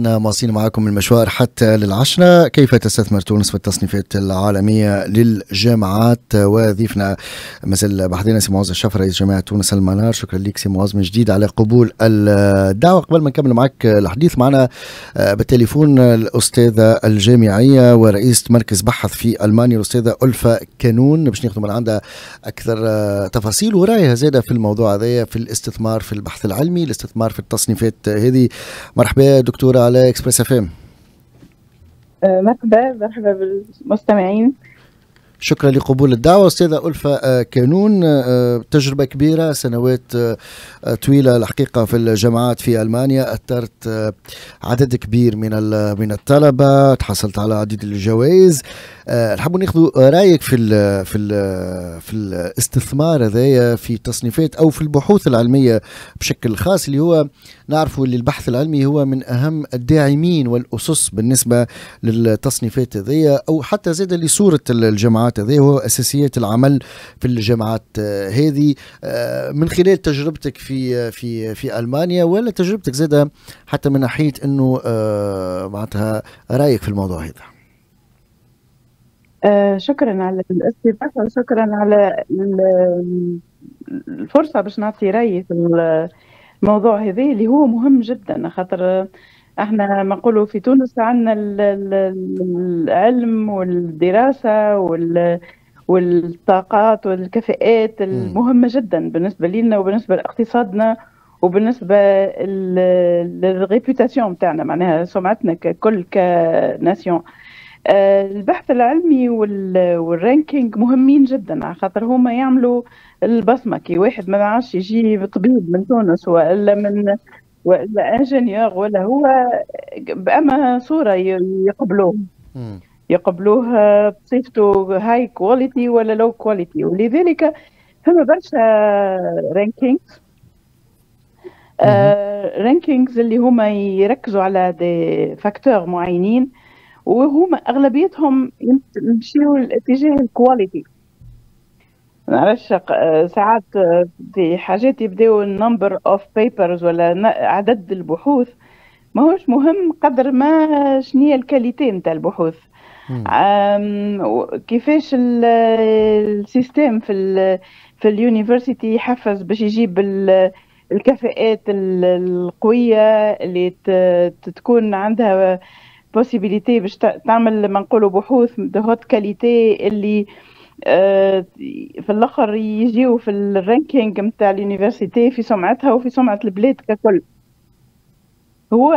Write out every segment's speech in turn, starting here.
أنا مواصلين معكم المشوار حتى للعشرة كيف تستثمر تونس في التصنيفات العالمية للجامعات وضيفنا مثل بحثنا سي معاذ الشفر رئيس جامعة تونس المنار شكرا لك سي معاذ من جديد على قبول الدعوة قبل ما نكمل معك الحديث معنا بالتليفون الأستاذة الجامعية ورئيسة مركز بحث في ألمانيا الأستاذة ألفا كانون باش ناخذ من عندها أكثر تفاصيل ورأيها زادة في الموضوع هذايا في الاستثمار في البحث العلمي الاستثمار في التصنيفات هذه مرحبا دكتورة على اكسبريس اف ام مرحبا مرحبا بالمستمعين شكرا لقبول الدعوة أستاذة ألفة آه، كانون آه، تجربة كبيرة سنوات آه، طويلة الحقيقة في الجامعات في ألمانيا أثرت عدد كبير من من الطلبة تحصلت على عديد الجوائز نحبوا آه، ناخذوا رايك في ال في ال في الاستثمار هذايا في تصنيفات او في البحوث العلميه بشكل خاص اللي هو نعرفوا اللي البحث العلمي هو من اهم الداعمين والاسس بالنسبه للتصنيفات هذيا او حتى زاد لصوره الجامعات هذيا هو اساسيات العمل في الجامعات هذه آه، من خلال تجربتك في في في المانيا ولا تجربتك زاد حتى من ناحيه انه آه، معناتها رايك في الموضوع هذا آه، شكرا على الاستضافه وشكرا على الفرصه باش نعطي رايي في الموضوع هذا اللي هو مهم جدا خاطر احنا ما نقولوا في تونس عندنا العلم والدراسه وال والطاقات والكفاءات المهمه جدا بالنسبه لنا وبالنسبه لاقتصادنا وبالنسبه للريبوتاسيون بتاعنا معناها سمعتنا ككل كناسيون آه، البحث العلمي والرانكينج مهمين جدا على خاطر هما يعملوا البصمه كي واحد ما عادش يجي طبيب من تونس والا من ولا انجينيور ولا هو باما صوره يقبلوه يقبلوه بصفته هاي كواليتي ولا لو كواليتي ولذلك فما برشا رانكينجز رانكينج رانكينجز اللي هما يركزوا على دي فاكتور معينين وهم اغلبيتهم يمشيوا لاتجاه الكواليتي نعرفش ساعات آه، في حاجات يبداو النمبر اوف بيبرز ولا عدد البحوث ماهوش مهم قدر ما شنية الكاليتي نتاع البحوث كيفاش السيستم في الـ في اليونيفرسيتي يحفز باش يجيب الكفاءات القوية اللي تكون عندها بوسيبيليتي باش تعمل ما نقولوا بحوث دو هوت كاليتي اللي آه، في الاخر يجيو في الرانكينج نتاع اليونيفرسيتي في سمعتها وفي سمعه البلاد ككل هو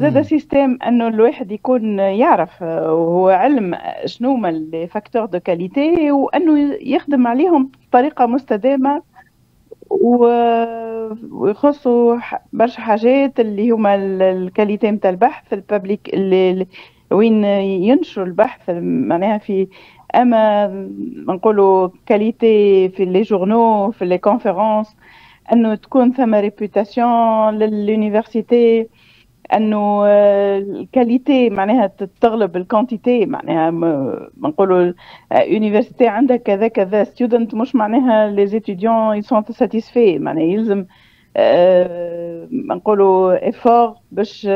زاد سيستم انه الواحد يكون يعرف وهو علم شنو هما لي فاكتور دو كاليتي وانه يخدم عليهم بطريقه مستدامه ويخصوا برشا حاجات اللي هما الكاليتي نتاع البحث الببليك اللي وين ينشروا البحث معناها في اما نقولوا كاليتي في لي جورنو في لي كونفرنس انه تكون ثما ريبوتاسيون للونيفرسيتي انه آه، الكاليتي معناها تغلب الكونتيتي معناها نقولوا يونيفرسيتي آه، عندها كذا كذا ستودنت مش معناها لي زيتيديون يسون ساتيسفي معناها يلزم آه، نقولوا افور باش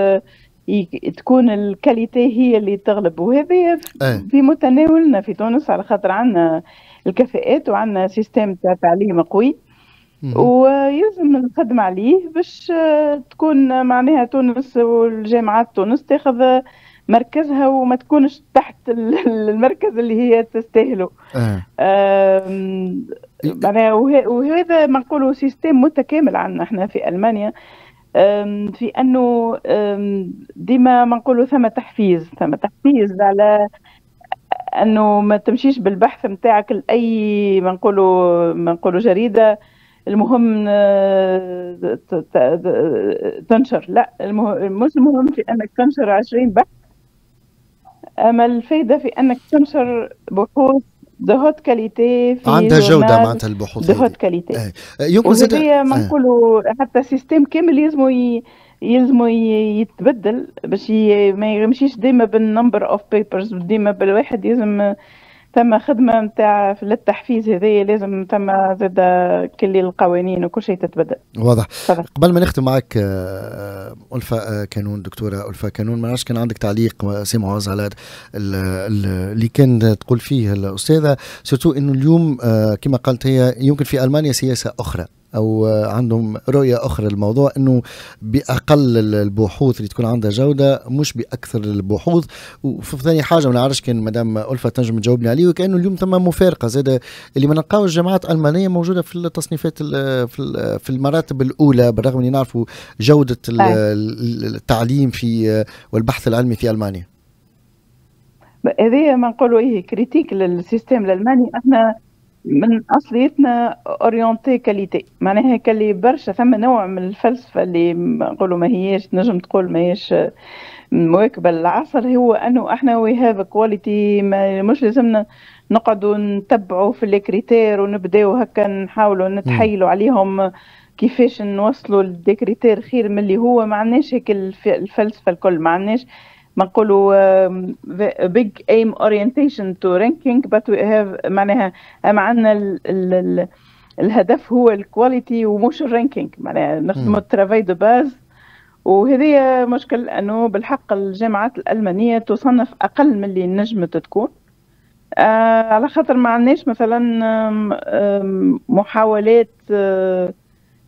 تكون الكاليتي هي اللي تغلب وهذا إيه. في متناولنا في تونس على خاطر عندنا الكفاءات وعندنا سيستم تاع تعليم قوي ويلزم الخدمة عليه باش آه، تكون معناها تونس والجامعات تونس تاخذ مركزها وما تكونش تحت المركز اللي هي تستاهله آه. معناها وهذا ما نقولوا سيستم متكامل عندنا احنا في المانيا في انه ديما ما نقولوا ثم تحفيز ثم تحفيز على انه ما تمشيش بالبحث نتاعك لاي ما نقولوا ما نقولوا جريده المهم آه، تنشر لا المهم مش المهم في انك تنشر 20 بحث اما الفايده في انك تنشر بحوث دهوت هوت كاليتي في عندها جوده معناتها البحوث دهوت هوت كاليتي يمكن زاد ما إيه. نقولوا حتى سيستم كامل يلزمو يلزمو يتبدل باش ما يمشيش ديما بالنمبر اوف بيبرز ديما بالواحد يلزم ثم خدمه نتاع للتحفيز هذايا لازم ثم زاد كل القوانين وكل شيء تتبدل واضح طبعا. قبل ما نختم معك آه، آه، ألفا آه، كانون دكتوره ألفا كانون ما كان عندك تعليق سي معوز على اللي كان تقول فيه الاستاذه سورتو انه اليوم كما قالت هي يمكن في المانيا سياسه اخرى او عندهم رؤيه اخرى للموضوع انه باقل البحوث اللي تكون عندها جوده مش باكثر البحوث وثاني حاجه ما نعرفش كان مدام الفا تنجم تجاوبني عليه وكانه اليوم ثم مفارقه زاد اللي ما نلقاوش الجامعات الالمانيه موجوده في التصنيفات في المراتب الاولى بالرغم اللي نعرفوا جوده التعليم في والبحث العلمي في المانيا هذه ما نقولوا ايه كريتيك للسيستم الالماني احنا من اصليتنا اورينتي كاليتي معناها كلي برشا ثم نوع من الفلسفه اللي نقولوا ما هيش نجم تقول ما هيش مواكبه للعصر هو انه احنا وي هاف كواليتي مش لازمنا نقعدوا نتبعوا في الكريتير ونبداو هكا نحاولوا نتحايلوا عليهم كيفاش نوصلوا للديكريتير خير من اللي هو ما عندناش هيك الفلسفه الكل ما عندناش نقولوا بيج ايم اورينتيشن تو رانكينج بات وي هاف معناها أما آه، عندنا ال ال الهدف هو الكواليتي ومش الرانكينج معناها نخدموا الترافاي دو باز وهذه مشكل انه بالحق الجامعات الالمانيه تصنف اقل من اللي نجمت تكون آه، على خاطر ما عندناش مثلا محاولات آه،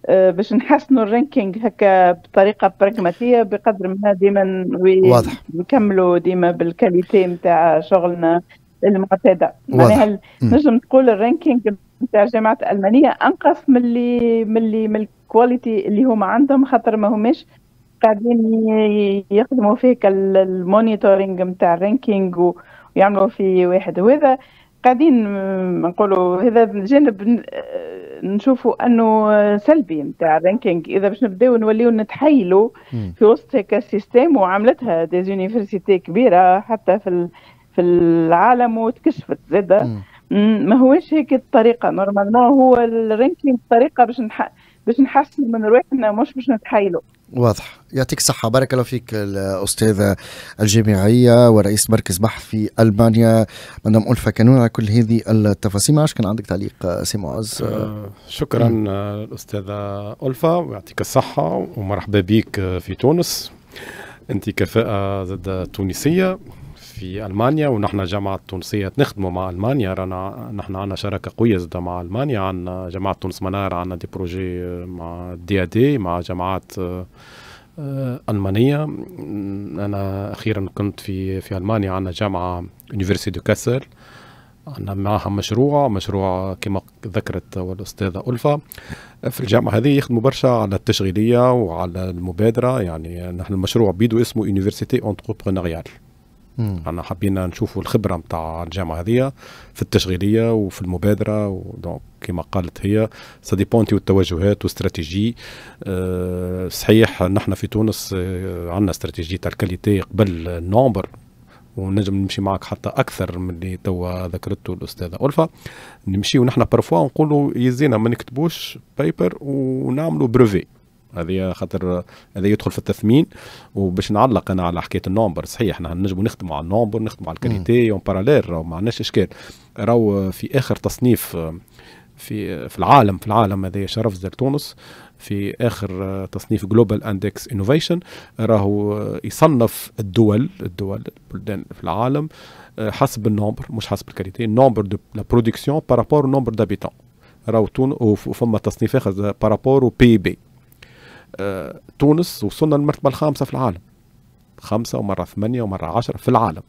آه، باش نحسنوا الرانكينج هكا بطريقه براغماتيه بقدر ما ديما واضح نكملوا ديما بالكاليتي نتاع شغلنا المعتاده معناها نجم تقول الرانكينج نتاع جامعه المانيه انقص من اللي من اللي من الكواليتي اللي هما عندهم خاطر ما هماش قاعدين يخدموا فيه المونيتورينج نتاع الرانكينج ويعملوا في واحد وهذا قاعدين نقولوا هذا جانب آه، نشوفوا انه سلبي نتاع الرانكينج اذا باش نبداو نوليو نتحيلوا في وسط هكا سيستيم وعملتها ديزونيفرسيتي كبيره حتى في في العالم وتكشفت زاده ما هوش هيك الطريقه نورمالمون هو الرانكينج طريقه باش نح... باش نحسن من روحنا مش باش نتحايلوا واضح يعطيك الصحة بارك الله فيك الأستاذة الجامعية ورئيس مركز بحث في ألمانيا مدام ألفا كانون على كل هذه التفاصيل ما كان عندك تعليق سي معز آه، شكرا الأستاذة ألفا ويعطيك الصحة ومرحبا بك في تونس أنت كفاءة زاد تونسية في المانيا ونحن جامعه تونسيه نخدموا مع المانيا رانا نحن عندنا شراكه قويه زاد مع المانيا عندنا جامعه تونس منار عندنا دي بروجي مع دي دي مع جامعات آه، المانيه انا اخيرا كنت في في المانيا عندنا جامعه يونيفرسيتي دو كاسل عندنا معها مشروع مشروع كما ذكرت الأستاذة الفا في الجامعة هذه يخدموا برشا على التشغيلية وعلى المبادرة يعني نحن المشروع بيدو اسمه يونيفرسيتي Entrepreneuriale انا حبينا نشوفوا الخبره نتاع الجامعه هذيا في التشغيليه وفي المبادره ودونك كما قالت هي سا ديبونتي والتوجهات واستراتيجي أه صحيح نحن في تونس آه، عندنا استراتيجيه تاع الكاليتي قبل النومبر ونجم نمشي معك حتى اكثر من اللي توا ذكرته الاستاذه الفا نمشي ونحن بارفوا نقولوا يزينا ما نكتبوش بيبر ونعملوا بروفي هذه خاطر هذا يدخل في التثمين وباش نعلق انا على حكايه النومبر صحيح احنا نجمو نخدموا على النومبر نخدموا على الكاليتي اون باراليل ما عندناش اشكال راهو في اخر تصنيف في في العالم في العالم هذا شرف زاد تونس في اخر تصنيف جلوبال اندكس انوفيشن راهو يصنف الدول الدول البلدان في العالم حسب النومبر مش حسب الكاليتي النومبر دو لا برودكسيون بارابور نومبر دابيتون راهو تونس وفما تصنيف اخر بارابور بي بي آه، تونس وصلنا للمرتبة الخامسة في العالم خمسة ومرة ثمانية ومرة عشرة في العالم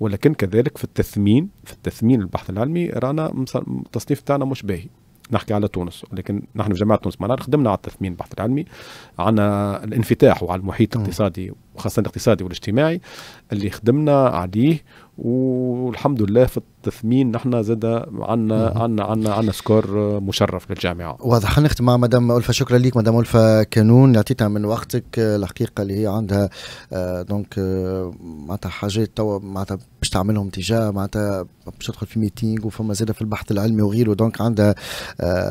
ولكن كذلك في التثمين في التثمين البحث العلمي رانا التصنيف تاعنا مش باهي نحكي على تونس ولكن نحن في جامعة تونس معناها خدمنا على التثمين البحث العلمي عنا الانفتاح وعلى المحيط الاقتصادي وخاصه الاقتصادي والاجتماعي اللي خدمنا عليه والحمد لله في التثمين نحن زاد عندنا عندنا عندنا عنا سكور مشرف للجامعه. واضح نختم مع آه، مدام الفا شكرا لك مدام الفا كانون اعطيتها من وقتك آه، الحقيقه اللي هي عندها دونك آه، معناتها حاجات توا معناتها باش تعملهم تجاه معناتها باش تدخل في ميتينغ وفما زاد في البحث العلمي وغيره دونك عندها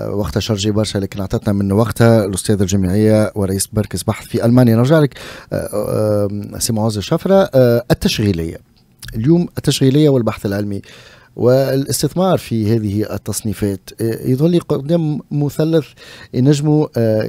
وقتها شارجي برشا لكن اعطتنا من وقتها الاستاذ الجامعيه ورئيس مركز بحث في المانيا نرجع لك سي معز الشفره أه، التشغيليه اليوم التشغيليه والبحث العلمي والاستثمار في هذه التصنيفات إيه، يظل قدام مثلث نجم آه،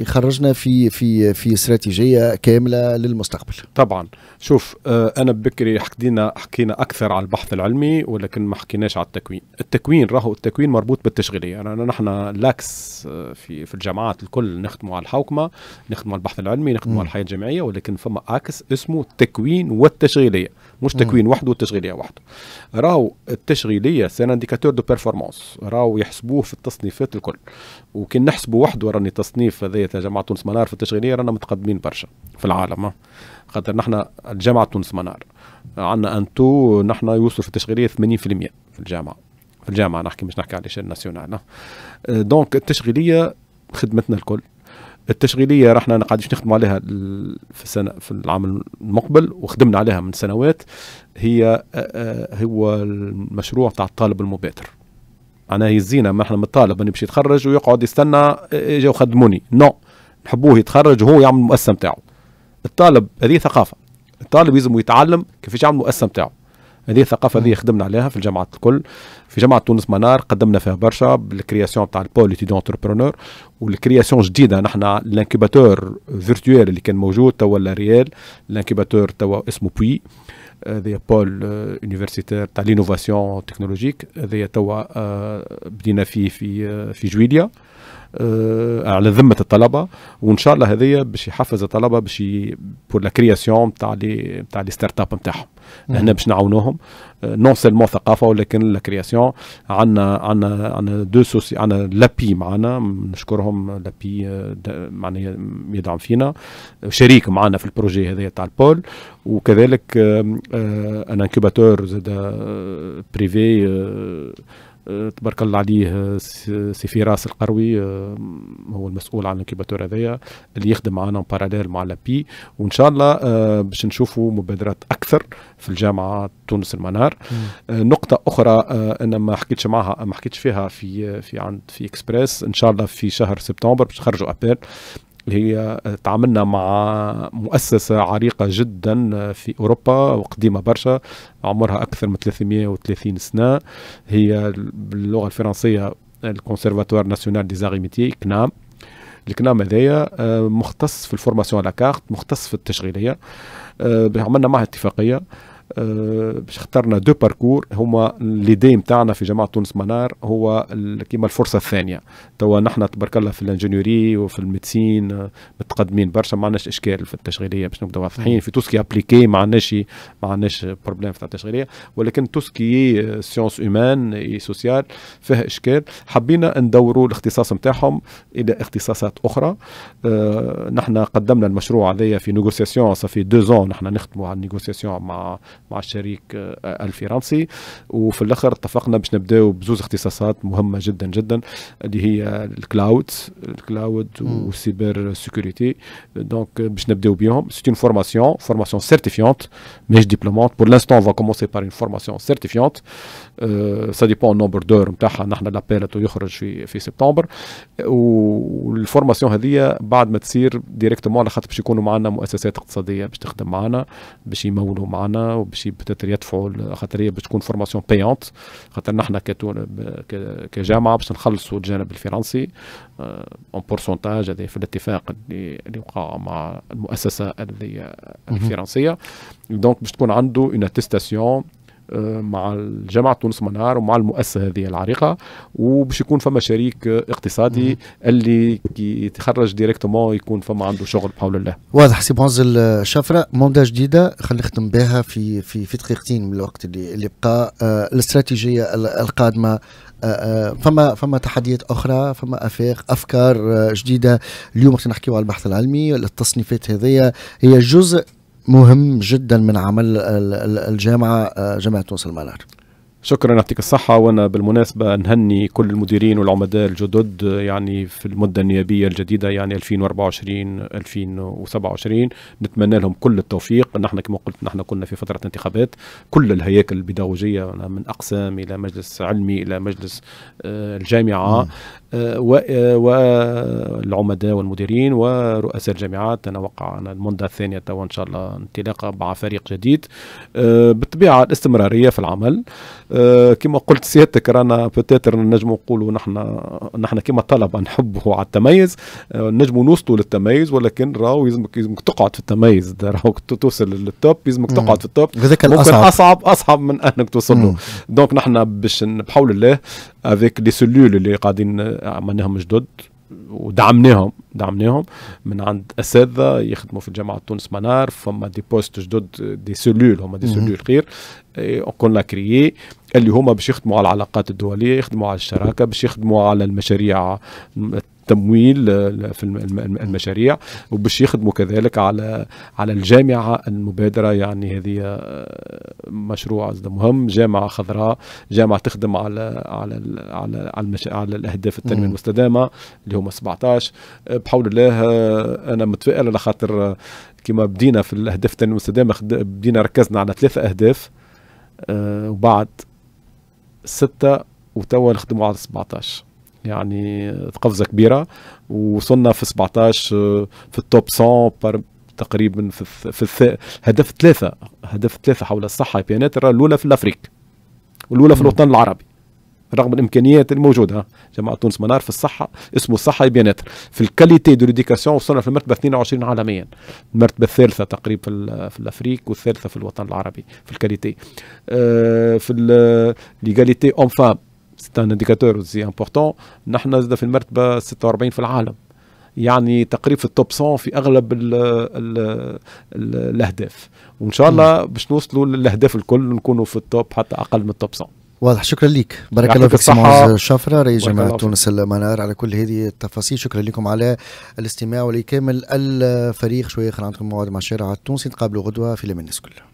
يخرجنا في في في استراتيجيه كامله للمستقبل طبعا شوف آه، انا بكري حكينا حكينا اكثر على البحث العلمي ولكن ما حكيناش على التكوين التكوين راهو التكوين مربوط بالتشغيليه يعني نحن لاكس آه، في في الجامعات الكل نخدموا على الحوكمه نخدموا على البحث العلمي نخدموا على الحياه الجامعيه ولكن فما اكس اسمه التكوين والتشغيليه مش تكوين وحده والتشغيليه وحده راهو التشغيليه سي انديكاتور دو بيرفورمانس راهو يحسبوه في التصنيفات الكل وكي نحسبوا وحده راني تصنيف هذايا تاع جامعه تونس منار في التشغيليه رانا متقدمين برشا في العالم خاطر نحن جامعه تونس منار عندنا ان تو نحن يوصل في التشغيليه 80% في الجامعه في الجامعه نحكي مش نحكي على ليشيل ناسيونال اه، دونك التشغيليه خدمتنا الكل التشغيليه رحنا قاعدين نخدموا عليها في السنه في العام المقبل وخدمنا عليها من سنوات هي آه، آه، هو المشروع تاع الطالب المبادر معناها يزينا ما احنا من الطالب انه باش يتخرج ويقعد يستنى آه، اجا وخدموني نو no. نحبوه يتخرج وهو يعمل المؤسسه نتاعو الطالب هذه ثقافه الطالب لازم يتعلم كيفاش يعمل المؤسسه نتاعو هذه الثقافه هذه خدمنا عليها في الجامعات الكل في جامعه تونس منار قدمنا فيها برشا بالكرياسيون تاع البول اتيدون انتربرونور والكرياسيون جديده نحن الانكيباتور فيرتويل اللي كان موجود توا ولا ريال الانكيباتور توا اسمه بوي هذا بول يونيفرسيتير تاع لينوفاسيون تكنولوجيك هذا توا آه، بدينا فيه في آه، في جويليا آه، على ذمه الطلبه وان شاء الله هذايا باش يحفز الطلبه باش بور لا كرياسيون تاع لي تاع لي ستارت اب نتاعهم هنا باش نعاونوهم نون آه، سيلمون ثقافه ولكن لا كرياسيون عندنا عندنا عندنا دو سوسي عندنا لابي معنا نشكرهم لابي آه، معنا يدعم فينا شريك معنا في البروجي هذايا تاع البول وكذلك ان انكوباتور زاد بريفي تبارك الله عليه آه، سي فراس القروي آه، هو المسؤول عن الانكوباتور هذايا اللي يخدم معنا باراليل مع لابي وان شاء الله آه، باش نشوفوا مبادرات اكثر في الجامعه تونس المنار نقطه اخرى انا ما حكيتش معها ما حكيتش فيها في في عند في اكسبريس ان شاء الله في شهر سبتمبر باش نخرجوا ابيل اللي هي تعاملنا مع مؤسسة عريقة جدا في أوروبا وقديمة برشا عمرها أكثر من 330 سنة هي باللغة الفرنسية الكونسيرفاتوار ناسيونال دي زاغيميتي كنام الكنام هذايا آه، مختص في الفورماسيون لاكارت مختص في التشغيليه آه، عملنا معها اتفاقيه آه، باش اخترنا دو باركور هما ليدي نتاعنا في جامعه تونس منار هو كيما الفرصه الثانيه توا نحن تبارك الله في الانجينيوري وفي الميدسين آه، متقدمين برشا ما عندناش اشكال في التشغيليه باش نبدا واضحين في توسكي ابليكي ما عندناش ما عندناش بروبليم في التشغيليه ولكن توسكي سيونس اومان اي سوسيال فيها اشكال حبينا ندوروا الاختصاص نتاعهم الى اختصاصات اخرى اه نحن قدمنا المشروع هذايا في نيغوسياسيون صافي دو زون نحن نخدموا على النيغوسياسيون مع مع الشريك الفرنسي آه، وفي الاخر اتفقنا باش نبداو بزوز اختصاصات مهمه جدا جدا اللي هي الكلاود الكلاود والسيبر سيكوريتي دونك باش نبداو بهم سي اون فورماسيون فورماسيون سيرتيفيونت ماهيش ديبلومونت بور لانستون فا كومونسي بار اون فورماسيون سيرتيفيونت سا ديبون نومبر دور نتاعها نحن لابيل يخرج في في سبتمبر والفورماسيون هذه بعد ما تصير ديريكتومون على خاطر باش يكونوا معنا مؤسسات اقتصاديه باش تخدم معنا باش يمولوا معنا باش بتاتر يدفعوا خاطر هي باش تكون فورماسيون بيونت خاطر نحن كجامعه باش نخلصوا الجانب الفرنسي اون بورسونتاج هذا في الاتفاق اللي اللي وقع مع المؤسسه الفرنسيه دونك باش تكون عنده اون اتستاسيون مع جامعه تونس منار ومع المؤسسه هذه العريقه وباش يكون فما شريك اقتصادي اللي كي يتخرج ديريكتومون يكون فما عنده شغل بحول الله. واضح سي بونز الشفره موندا جديده خلينا نختم بها في في في دقيقتين من الوقت اللي اللي بقى آه الاستراتيجيه القادمه آه، آه، فما فما تحديات اخرى فما افاق افكار آه، جديده اليوم وقت نحكيو على البحث العلمي التصنيفات هذه هي جزء مهم جدا من عمل الجامعه آه، جامعه تونس المالار شكرا يعطيك الصحة وأنا بالمناسبة نهني كل المديرين والعمداء الجدد يعني في المدة النيابية الجديدة يعني 2024 2027 نتمنى لهم كل التوفيق نحن كما قلت نحن كنا في فترة انتخابات كل الهياكل البيداغوجية من أقسام إلى مجلس علمي إلى مجلس آه، الجامعة آه، والعمداء آه، والمديرين ورؤساء الجامعات وقع أنا المدة الثانية توا إن شاء الله انطلاقة مع فريق جديد بالطبيعة الاستمرارية في العمل آه، كما قلت سيادتك رانا بتاتر نجم نقولوا نحن نحن كما طلبه نحبه على التميز آه، نجم نوصلوا للتميز ولكن راهو يلزمك يلزمك تقعد في التميز راهو توصل للتوب يلزمك تقعد في التوب ممكن أصعب. اصعب اصعب من انك توصل له دونك نحن باش بحول الله افيك لي سلول اللي قاعدين آه، عملناهم جدد ودعمناهم دعمناهم من عند اساتذه يخدموا في جامعه تونس منار فما دي بوست جدد دي سلول هما دي سلول خير اون كريي اللي هما باش يخدموا على العلاقات الدوليه يخدموا على الشراكه باش يخدموا على المشاريع التمويل في المشاريع وباش يخدموا كذلك على على الجامعه المبادره يعني هذه آه، مشروع مهم جامعه خضراء جامعه تخدم على على على على, المش... على الاهداف التنميه المستدامه اللي هما 17 آه، بحول الله آه، انا متفائل على خاطر كما بدينا في الاهداف التنميه المستدامه بدينا ركزنا على ثلاثه اهداف وبعد ستة وتوا نخدموا على 17 يعني قفزة كبيرة وصلنا في 17 آه، في التوب 100 تقريبا في, في الث... هدف ثلاثة هدف ثلاثة حول الصحة بيانات الأولى في الأفريق والأولى في الوطن العربي رغم الامكانيات الموجوده جماعه تونس منار في الصحه اسمه الصحه بياناتر في الكاليتي دو ليديكاسيون وصلنا في المرتبه 22 عالميا المرتبه الثالثه تقريبا في, في الافريق والثالثه في الوطن العربي في الكاليتي أه في ليغاليتي اون فام سيت ان انديكاتور سي امبورتون نحن زاد في المرتبه 46 في العالم يعني تقريبا في التوب 100 في اغلب الـ الـ الـ الاهداف وان شاء الله باش نوصلوا للاهداف الكل نكونوا في التوب حتى اقل من التوب 100 واضح شكرا لك بارك الله فيك معز الشفره رئيس جماعه تونس المنار على كل هذه التفاصيل شكرا لكم على الاستماع ولكامل الفريق شويه خلينا عندكم موعد مع الشارع التونسي نتقابلوا غدوه في لمن الناس كلها